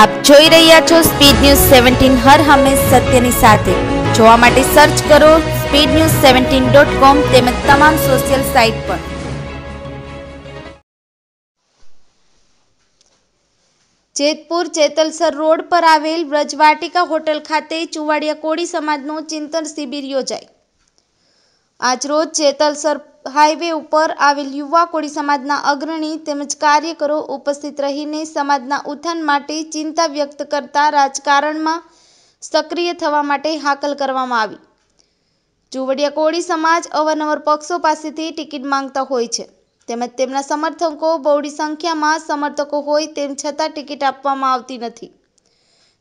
આપ જોઈ રહ્યા છો સ્પીડ ન્યૂઝ સેવન્ટીન હર હંમેશ સત્યની સાથે જોવા માટે સર્ચ કરો speed news seventeen dot com તેમજ તમામ સોશિયલ સાઇટ પર જેતપુર ચેતલસર રોડ પર આવેલ વ્રજવાટિકા હોટલ ખાતે ચુવાડિયા કોળી સમાજનું ચિંતન શિબિર યોજાઈ આજ રોજ જેતલસર હાઈવે ઉપર આવેલ યુવા કોળી સમાજના અગ્રણી તેમજ કાર્યકરો ઉપસ્થિત રહીને સમાજના ઉત્થાન માટે ચિંતા વ્યક્ત કરતા રાજકારણમાં સક્રિય થવા માટે હાકલ કરવામાં આવી જુવડિયા કોળી સમાજ અવારનવાર પક્ષો પાસેથી ટિકિટ માંગતા હોય છે તેમજ તેમના સમર્થકો બહોળી સંખ્યામાં સમર્થકો હોય તેમ છતાં ટિકિટ આપવામાં આવતી નથી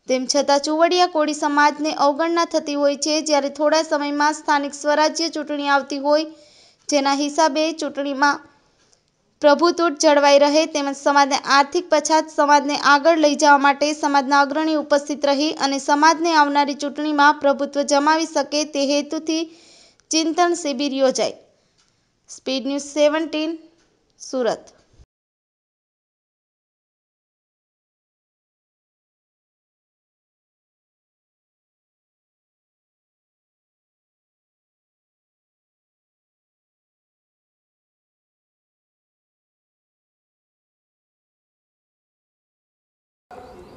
તેમ છતાં ચુવડિયા કોળી સમાજને અવગણના થતી હોય છે જ્યારે થોડા સમયમાં સ્થાનિક સ્વરાજ્ય ચૂંટણી આવતી હોય જેના હિસાબે ચૂંટણીમાં પ્રભુતૂટ જળવાઈ રહે તેમજ સમાજને આર્થિક પછાત સમાજને આગળ લઈ જવા માટે સમાજના અગ્રણી ઉપસ્થિત રહી અને સમાજને આવનારી ચૂંટણીમાં પ્રભુત્વ જમાવી શકે તે હેતુથી ચિંતન શિબિર યોજાય સ્પીડ ન્યૂઝ સેવન્ટીન સુરત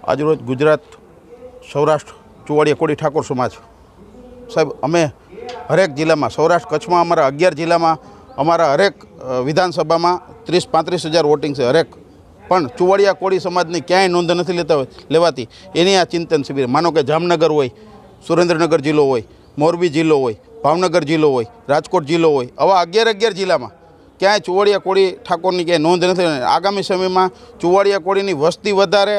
આજરોજ ગુજરાત સૌરાષ્ટ્ર ચુવાડીએ કોળી ઠાકોર સમાજ સાહેબ અમે હરેક જિલ્લામાં સૌરાષ્ટ્ર કચ્છમાં અમારા અગિયાર જિલ્લામાં અમારા હરેક વિધાનસભામાં ત્રીસ પાંત્રીસ હજાર વોટિંગ છે હરેક પણ ચુવાડિયા કોળી સમાજની ક્યાંય નોંધ નથી લેતા લેવાતી એની આ ચિંતન શિબિર માનો કે જામનગર હોય સુરેન્દ્રનગર જિલ્લો હોય મોરબી જિલ્લો હોય ભાવનગર જિલ્લો હોય રાજકોટ જિલ્લો હોય આવા અગિયાર અગિયાર જિલ્લામાં ક્યાંય ચુવાડિયા કોળી ઠાકોરની ક્યાંય નોંધ નથી આગામી સમયમાં ચુવાડિયા કોળીની વસ્તી વધારે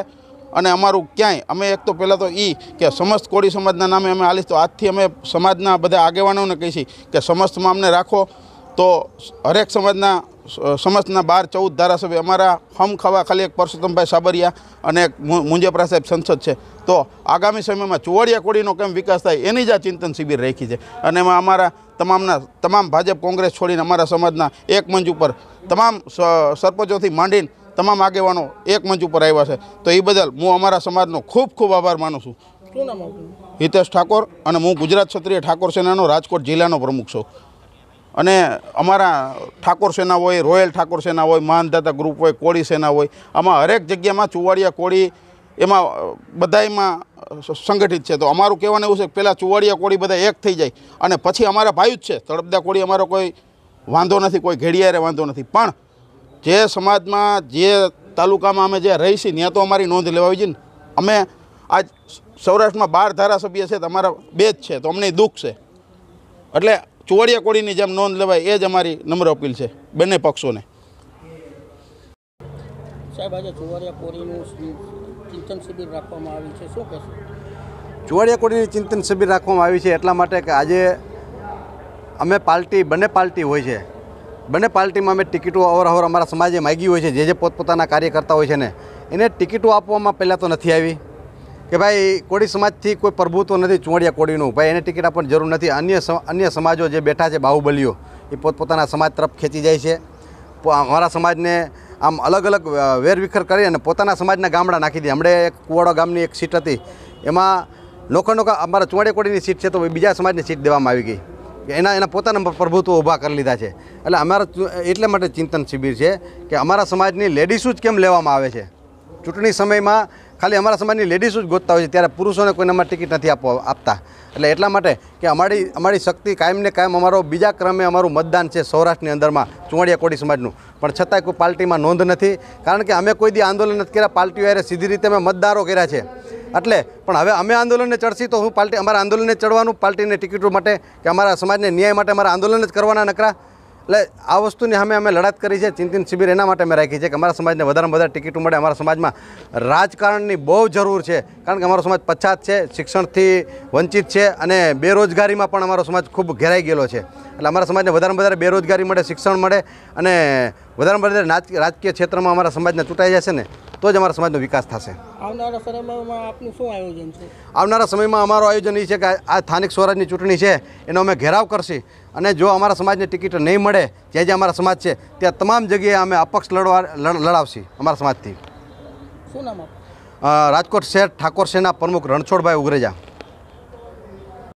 અને અમારું ક્યાંય અમે એક તો પહેલાં તો એ કે સમસ્ત કોળી સમાજના નામે અમે આલીશ તો આજથી અમે સમાજના બધા આગેવાનોને કહીશી કે સમસ્તમાં અમને રાખો તો હરેક સમાજના સમસ્તના બાર ચૌદ ધારાસભ્ય અમારા હમ ખાવા ખાલી એક પરસોત્તમભાઈ સાબરિયા અને એક મુંજપરા સાહેબ સંસદ છે તો આગામી સમયમાં ચુવાડિયા કોળીનો કેમ વિકાસ થાય એની જ આ ચિંતન શિબિર રાખી છે અને એમાં અમારા તમામના તમામ ભાજપ કોંગ્રેસ છોડીને અમારા સમાજના એક મંચ ઉપર તમામ સરપંચોથી માંડીને તમામ આગેવાનો એક મંચ ઉપર આવ્યા છે તો એ બદલ હું અમારા સમાજનો ખૂબ ખૂબ આભાર માનું છું શું હિતેશ ઠાકોર અને હું ગુજરાત ક્ષત્રિય ઠાકોર સેનાનો રાજકોટ જિલ્લાનો પ્રમુખ છું અને અમારા ઠાકોર સેના હોય રોયલ ઠાકોર સેના હોય માનધાતા ગ્રુપ હોય કોળી સેના હોય આમાં હરેક જગ્યામાં ચુવાડિયા કોળી એમાં બધામાં સંગઠિત છે તો અમારું કહેવાનું એવું છે કે પહેલાં ચુવાડિયા કોળી બધા એક થઈ જાય અને પછી અમારા ભાઈ જ છે તળપદા કોળી અમારો કોઈ વાંધો નથી કોઈ ઘેડિયારે વાંધો નથી પણ જે સમાજમાં જે તાલુકામાં અમે જે રહી છીએ ત્યાં તો અમારી નોંધ લેવાવી છે ને અમે આજ સૌરાષ્ટ્રમાં બાર ધારાસભ્ય છે તમારા બે જ છે તો અમને દુઃખ છે એટલે ચુવાડિયા કોડીની જેમ નોંધ લેવાય એ જ અમારી નમ્ર અપીલ છે બંને પક્ષોને સાહેબ આજે ચુવાડિયા કોડીનું રાખવામાં આવી છે શું ચુવાડિયા કોડીની ચિંતન શિબિર રાખવામાં આવી છે એટલા માટે કે આજે અમે પાર્ટી બંને પાર્ટી હોય છે બંને પાર્ટીમાં અમે ટિકિટો અવરહવર અમારા સમાજે માગી હોય છે જે જે પોતપોતાના કાર્ય કરતા હોય છે ને એને ટિકિટો આપવામાં પહેલાં તો નથી આવી કે ભાઈ કોળી સમાજથી કોઈ પ્રભુત્વ નથી ચૂંડિયા કોળીનું ભાઈ એને ટિકિટ આપવાની જરૂર નથી અન્ય અન્ય સમાજો જે બેઠા છે બાહુબલીઓ એ પોતપોતાના સમાજ તરફ ખેંચી જાય છે અમારા સમાજને આમ અલગ અલગ વેરવિખર કરી અને પોતાના સમાજના ગામડા નાખી દે હમણાં એક કુવાડા ગામની એક સીટ હતી એમાં નોખા નોખા અમારા ચુવાડેકોડીની સીટ છે તો બીજા સમાજની સીટ દેવામાં આવી ગઈ એના એના પોતાના પ્રભુત્વ ઊભા કરી લીધા છે એટલે અમારા એટલે માટે ચિંતન શિબિર છે કે અમારા સમાજની લેડીસો જ કેમ લેવામાં આવે છે ચૂંટણી સમયમાં ખાલી અમારા સમાજની લેડીસો જ ગોતતા હોય છે ત્યારે પુરુષોને કોઈને અમારે ટિકિટ નથી આપવા આપતા એટલે એટલા માટે કે અમારી અમારી શક્તિ કાયમ ને કાયમ અમારો બીજા ક્રમે અમારું મતદાન છે સૌરાષ્ટ્રની અંદરમાં ચુંવાડિયા કોડી સમાજનું પણ છતાંય કોઈ પાર્ટીમાં નોંધ નથી કારણ કે અમે કોઈ દી આંદોલન નથી કર્યા પાર્ટીઓ યારે સીધી રીતે અમે મતદારો કર્યા છે એટલે પણ હવે અમે આંદોલનને ચડશી તો હું પાર્ટી અમારા આંદોલનને ચડવાનું પાર્ટીને ટિકિટો માટે કે અમારા સમાજને ન્યાય માટે અમારા આંદોલન જ કરવાના નકરા એટલે આ વસ્તુની અમે અમે લડત કરી છે ચિંતન શિબિર એના માટે અમે રાખી છે કે અમારા સમાજને વધારેમાં વધારે ટિકિટ મળે અમારા સમાજમાં રાજકારણની બહુ જરૂર છે કારણ કે અમારો સમાજ પછાત છે શિક્ષણથી વંચિત છે અને બેરોજગારીમાં પણ અમારો સમાજ ખૂબ ઘેરાઈ ગયેલો છે એટલે અમારા સમાજને વધારેમાં વધારે બેરોજગારી મળે શિક્ષણ મળે અને વધારે વધારે રાજકીય ક્ષેત્રમાં અમારા સમાજના ચૂંટાઈ જશે ને તો જ અમારા સમાજનો વિકાસ થશે આવનારા સમયમાં આપનું શું આયોજન છે આવનારા સમયમાં અમારું આયોજન એ છે કે આ સ્થાનિક સ્વરાજની ચૂંટણી છે એનો અમે ઘેરાવ કરશી અને જો અમારા સમાજને ટિકિટ નહીં મળે જ્યાં જ્યાં અમારા સમાજ છે ત્યાં તમામ જગ્યાએ અમે અપક્ષ લડવા લડાવશી અમારા સમાજથી શું નામ રાજકોટ શહેર ઠાકોર સેના પ્રમુખ રણછોડભાઈ ઉગરેજા